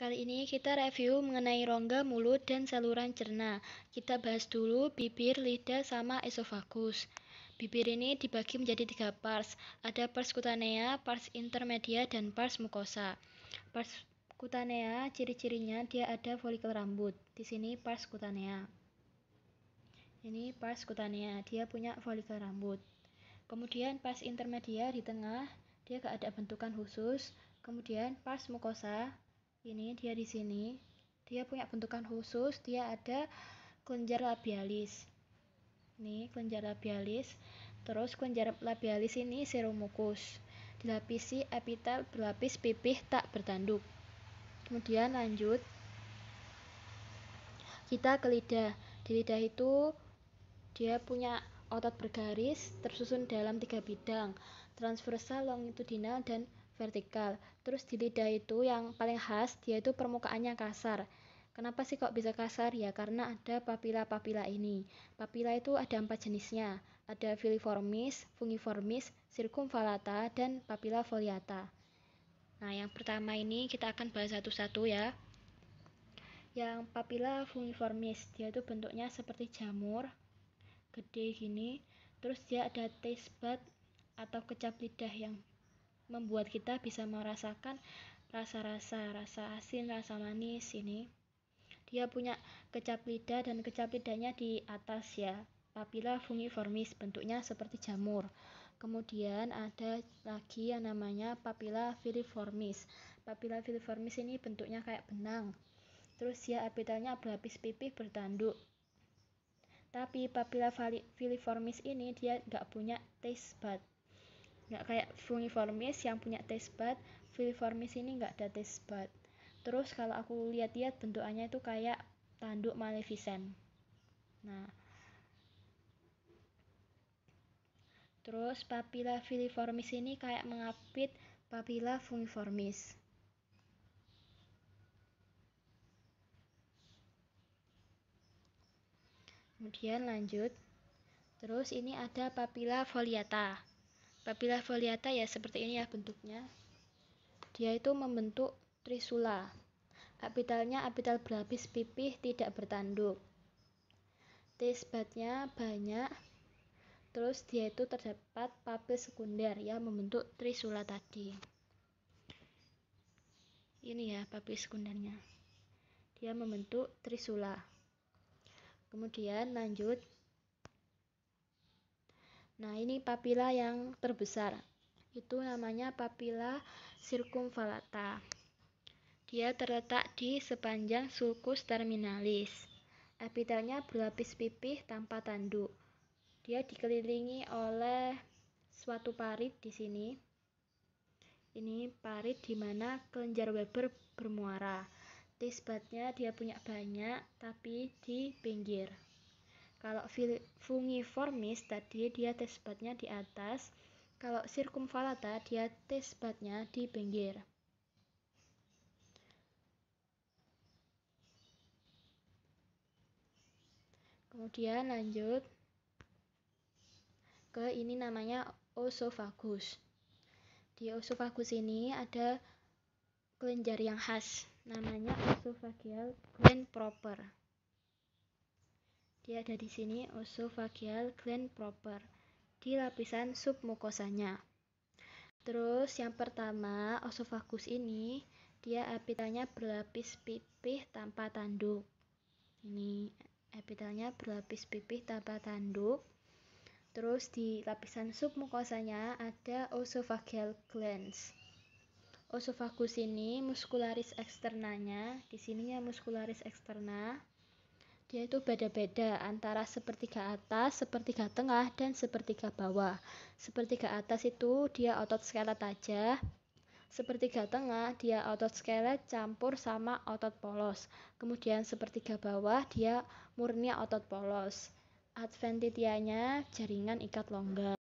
Kali ini kita review mengenai rongga mulut dan saluran cerna. Kita bahas dulu bibir, lidah, sama esofagus. Bibir ini dibagi menjadi tiga pars. Ada pars kutanea, pars intermedia, dan pars mukosa. Pars kutanea, ciri-cirinya dia ada folikel rambut. Di sini pars kutanea. Ini pars kutanea, dia punya folikel rambut. Kemudian pars intermedia di tengah, dia gak ada bentukan khusus. Kemudian pars mukosa, ini dia di sini dia punya bentukan khusus dia ada kelenjar labialis ini kelenjar labialis terus kelenjar labialis ini seromukus dilapisi epitel berlapis pipih tak bertanduk kemudian lanjut kita ke lidah di lidah itu dia punya otot bergaris tersusun dalam tiga bidang transversal longitudinal dan vertikal. Terus di lidah itu yang paling khas dia itu permukaannya kasar. Kenapa sih kok bisa kasar? Ya karena ada papila-papila ini. Papila itu ada empat jenisnya. Ada filiformis, fungiformis, circumvallata, dan papila foliata. Nah, yang pertama ini kita akan bahas satu-satu ya. Yang papila fungiformis, dia itu bentuknya seperti jamur, gede gini. Terus dia ada taste bud atau kecap lidah yang membuat kita bisa merasakan rasa-rasa, rasa asin, rasa manis ini. Dia punya kecap lidah dan kecap lidahnya di atas ya. Papila fungiformis bentuknya seperti jamur. Kemudian ada lagi yang namanya papila filiformis. Papila filiformis ini bentuknya kayak benang. Terus dia apitalnya berlapis pipih bertanduk. Tapi papila filiformis ini dia nggak punya taste bud nggak kayak fungiformis yang punya taste bud filiformis ini nggak ada taste bud terus kalau aku lihat-lihat bentukannya itu kayak tanduk maleficent nah terus papila filiformis ini kayak mengapit papila fungiformis kemudian lanjut terus ini ada papila foliata Papilla foliata ya seperti ini ya bentuknya. Dia itu membentuk trisula. Apitalnya apital berlapis pipih tidak bertanduk. Tisbatnya banyak. Terus dia itu terdapat papil sekunder ya membentuk trisula tadi. Ini ya papil sekundernya. Dia membentuk trisula. Kemudian lanjut Nah, ini papila yang terbesar. Itu namanya papila circumvallata. Dia terletak di sepanjang sulcus terminalis. Epitelnya berlapis pipih tanpa tanduk. Dia dikelilingi oleh suatu parit di sini. Ini parit di mana kelenjar Weber bermuara. Tisbatnya dia punya banyak, tapi di pinggir. Kalau fungiformis tadi dia tesbatnya di atas, kalau sirkumvalata dia tesbatnya di pinggir. Kemudian lanjut ke ini namanya osofagus. Di osofagus ini ada kelenjar yang khas namanya esophageal gland proper. Dia ada di sini osofagial gland proper di lapisan submukosanya. Terus yang pertama, osofagus ini dia epitelnya berlapis pipih tanpa tanduk. Ini epitelnya berlapis pipih tanpa tanduk. Terus di lapisan submukosanya ada osofageal glands. Osofagus ini muskularis eksternanya, di sininya muskularis eksterna dia itu beda-beda antara sepertiga atas, sepertiga tengah, dan sepertiga bawah. Sepertiga atas itu dia otot skelet aja, sepertiga tengah dia otot skelet campur sama otot polos. Kemudian sepertiga bawah dia murni otot polos. Adventitianya jaringan ikat longgar.